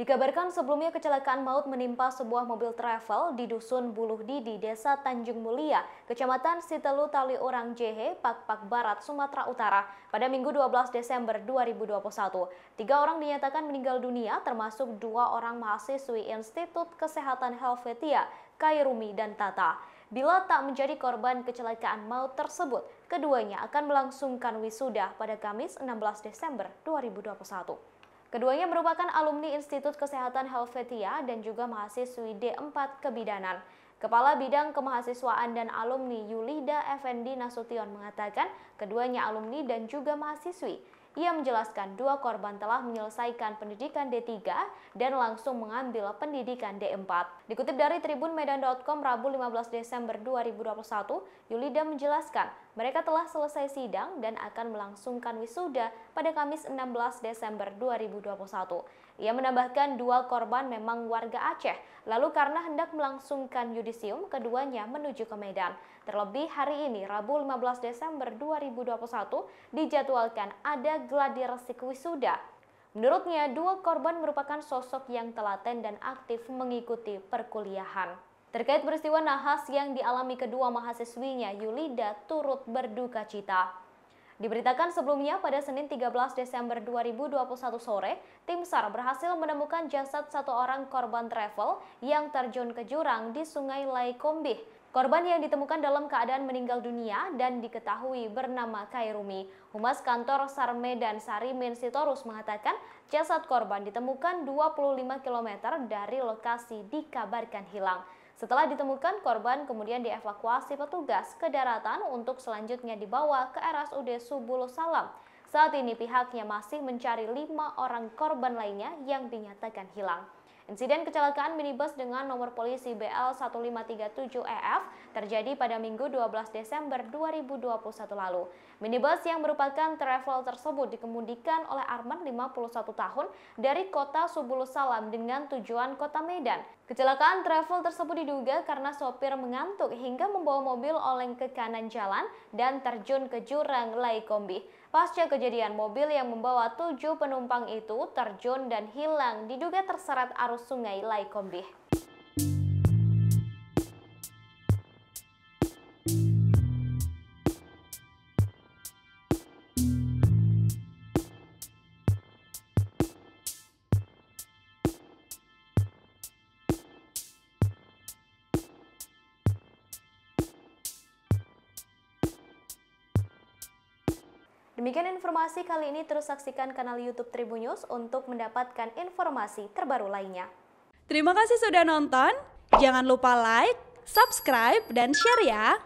Dikabarkan sebelumnya kecelakaan maut menimpa sebuah mobil travel di Dusun Buluh Didi, Desa Tanjung Mulia, Kecamatan Sitelu Tali Orang Jehe, Pakpak Barat, Sumatera Utara pada Minggu 12 Desember 2021. Tiga orang dinyatakan meninggal dunia termasuk dua orang mahasiswi Institut Kesehatan Helvetia, Kairumi dan Tata. Bila tak menjadi korban kecelakaan maut tersebut, keduanya akan melangsungkan wisuda pada Kamis 16 Desember 2021. Keduanya merupakan alumni Institut Kesehatan Helvetia dan juga mahasiswi D4 Kebidanan. Kepala Bidang Kemahasiswaan dan Alumni Yulida Effendi Nasution mengatakan keduanya alumni dan juga mahasiswi. Ia menjelaskan dua korban telah menyelesaikan pendidikan D3 dan langsung mengambil pendidikan D4. Dikutip dari Tribun Medan.com Rabu 15 Desember 2021, Yulida menjelaskan mereka telah selesai sidang dan akan melangsungkan wisuda pada Kamis 16 Desember 2021. Ia menambahkan dua korban memang warga Aceh, lalu karena hendak melangsungkan yudisium, keduanya menuju ke Medan. Terlebih hari ini, Rabu 15 Desember 2021, dijadwalkan ada gladi resik wisuda. Menurutnya, dua korban merupakan sosok yang telaten dan aktif mengikuti perkuliahan. Terkait peristiwa nahas yang dialami kedua mahasiswinya, Yulida turut berduka cita. Diberitakan sebelumnya pada Senin 13 Desember 2021 sore, tim SAR berhasil menemukan jasad satu orang korban travel yang terjun ke jurang di Sungai Lai Laikombih. Korban yang ditemukan dalam keadaan meninggal dunia dan diketahui bernama Kairumi. Humas kantor SAR Medan Sari Mensitorus mengatakan jasad korban ditemukan 25 km dari lokasi dikabarkan hilang. Setelah ditemukan, korban kemudian dievakuasi petugas ke daratan untuk selanjutnya dibawa ke RSUD Subul Salam. Saat ini pihaknya masih mencari lima orang korban lainnya yang dinyatakan hilang. Insiden kecelakaan minibus dengan nomor polisi BL1537EF terjadi pada Minggu 12 Desember 2021 lalu. Minibus yang merupakan travel tersebut dikemudikan oleh Arman 51 tahun dari kota Salam dengan tujuan kota Medan. Kecelakaan travel tersebut diduga karena sopir mengantuk hingga membawa mobil oleng ke kanan jalan dan terjun ke jurang Laikombi. Pasca kejadian, mobil yang membawa tujuh penumpang itu terjun dan hilang diduga terseret arus sungai Laikombih. Demikian informasi kali ini terus saksikan kanal YouTube Tribun News untuk mendapatkan informasi terbaru lainnya. Terima kasih sudah nonton. Jangan lupa like, subscribe, dan share ya.